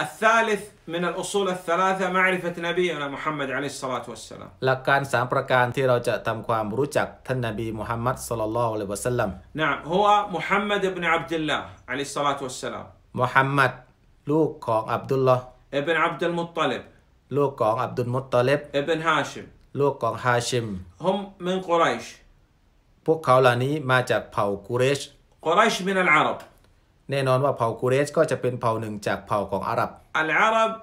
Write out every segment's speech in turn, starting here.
الثالث من الأصول الثلاثة معرفة نبينا محمد عليه الصلاة والسلام محمد صلى الله عليه وسلم نعم هو محمد بن عبد الله عليه الصلاة والسلام محمد عبد الله ابن عبد المطلب عبد المطلب ابن هاشم هاشم هم من قريش قريش قريش من العرب แน่นอนว่าเผ่ากูเรชก็จะเป็นเผ่าหนึ่งจากเผ่าของอาหรับอัลอาหรับน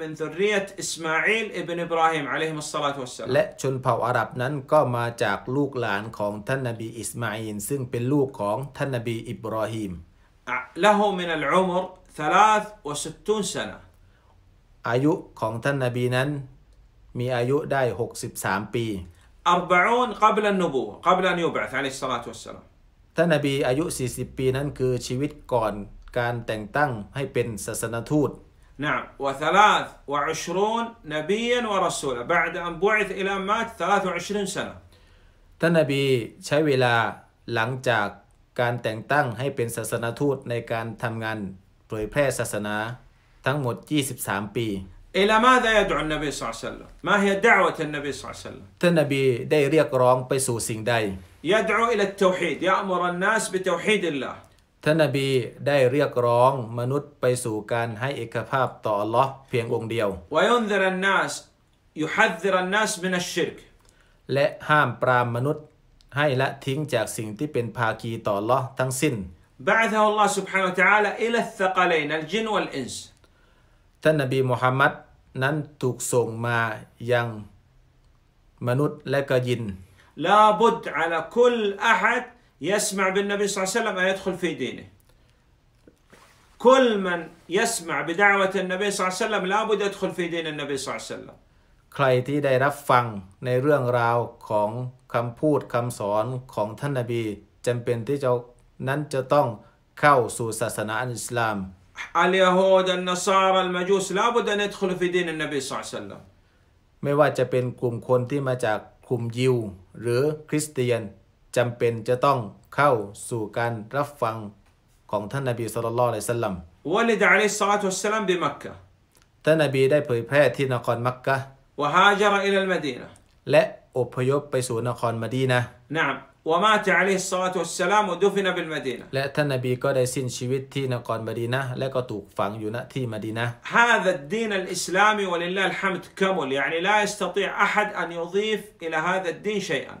ม من ذرية إ س อ ا ع ي ل ابن إ ب ر อ ه ي م عليهم ส ل ص ل ا ة و ا ั س ل ا م และชนเผ่าอาหรับนั้นก็มาจากลูกหลานของ ท่านนบี อิสมาอิลซึ่งเป็นลูกของ ท่านนบีอิบรอฮิมลา ه من ا ل ع م ุ63 سنة อายุของท่านนบีนั้นมีอายุได้ 63 ปี40 قبل النبوة قبل أن يبعث عليه الصلاة والسلام ท่านนบีอายุ 40 ปีนั้นคือชีวิตก่อนการแต่งตั้งให้เป็นศาสนทูตนะว่า3 20นบีวะรัสูลาันบุอิ ع อิลามาต23ะนะท่านนบีใช้เวลาหลังจากการแต่งตั้งให้เป็นศาสนทูตในการทำงานเผยแพร่ศาสนา ทั้งหมด 23 ปี إلى ماذا يدعو النبي صلى الله عليه وسلم ما هي دعوة النبي صلى الله عليه وسلم ท่านนบีได้เรียกร้องไปสู่สิ่งใด يدعو إلى التوحيد يأمر الناس بتوحيد الله ท่านนบีได้เรียกร้องมนุษย์ไปสู่การให้เอกภาพต่อ Allah เพียงองค์เดียว وينذر الناس يحذر الناس من الشرك และห้ามปรามมนุษย์ให้ละทิ้งจากสิ่งที่เป็นภาคีต่อ بعثه الله سبحانه وتعالى إلى الثقلين الجن والإنس ท่านนบีมุฮัมมัดนั้นถูกส่งมายังมนุษย์และก็ยินลาบุดอัลคุลอาฮัดยัสมะบินนบีสัลสลัมอายัดขุลฟีดีนคุลมันยัสมะบิดาวะตันนบีสัลสลัมลาบุดอัดขุลฟีดีนนบีสัลสลัมใครที่ได้รับฟังในเรื่องราวของคำพูดคำสอน ของท่านนบีจำเป็นที่จะนั้นจะต้องเข้าสู่ศาสนาอิสลาม اليهود النصارى المجوس لابد أن يدخلوا في دين النبي صلى الله عليه وسلم ไม่ว่าจะเป็นกลุ่มคนที่มาจากกลุ่มยิว หรือคริสเตียนจำเป็นจะต้องเข้าสู่การรับฟังของท่านนบีสุลต่านละสัลลัมวลิดอะลัซัตุสลัมบิมักกะท่านนบีได้เผยแพร่ที่นครมักกะวะฮาจาระอิลลมดีนะและอพยพไปสู่นครมดีนะนะวมาจาลิสซาตุสลามดุฟินบิลมดีนะและท่านนบีก็ได้สิ้นชีวิตที่นครมดีนะและก็ถูกฝังอยู่ณที่มดีนะฮาดัดดีนอัลอิสลามีวะลิลลาฮ์ฮัมดกัมุลยััดสตีอ يعني لا ي س ิ ط ي ع أحد أ ด يضيف إ ل ั ه ذ ั الدين شيئا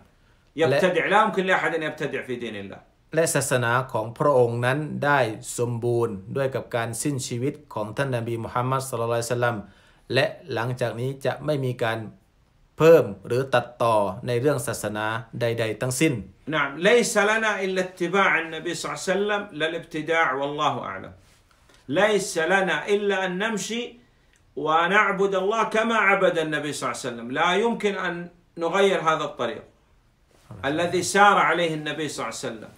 يبتدع لا ะฮ ك ด لأحد أن ي ب ت ิ ع في دين ิลลาและศาสนาของพระองค์นั้นได้สมบูรณ์ด้วยกับการสิ้นชีวิตของท่านนบีมุฮัมมัดสุลลัลสลัมและหลังจากนี้จะไม่มีการเพิ่มหรือตัดต่อในเรื่องศาสนาใด نعم ليس لنا إلا اتباع النبي صلى الله عليه وسلم للابتداع والله أعلم ليس لنا إلا أن نمشي ونعبد الله كما عبد النبي صلى الله عليه وسلم لا يمكن أن نغير هذا الطريق الذي سار عليه النبي صلى الله عليه وسلم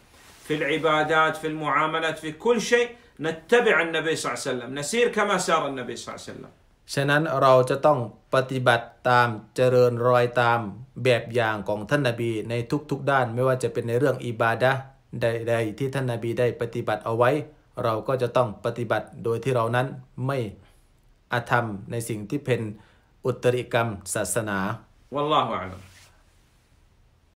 في العبادات في المعاملات في كل شيء نتبع النبي صلى الله عليه وسلم نسير كما سار النبي صلى الله عليه وسلم ฉะนั้นเราจะต้องปฏิบัติตามเจริญรอยตามแบบอย่างของท่านนาบีในทุกๆด้านไม่ว่าจะเป็นในเรื่องอิบาดะใด ๆ ที่ท่านนาบีได้ปฏิบัติเอาไว้ เราก็จะต้องปฏิบัติโดยที่เรานั้นไม่อธรรมในสิ่งที่เป็นอุตริกรรมศาสนา والله أعلم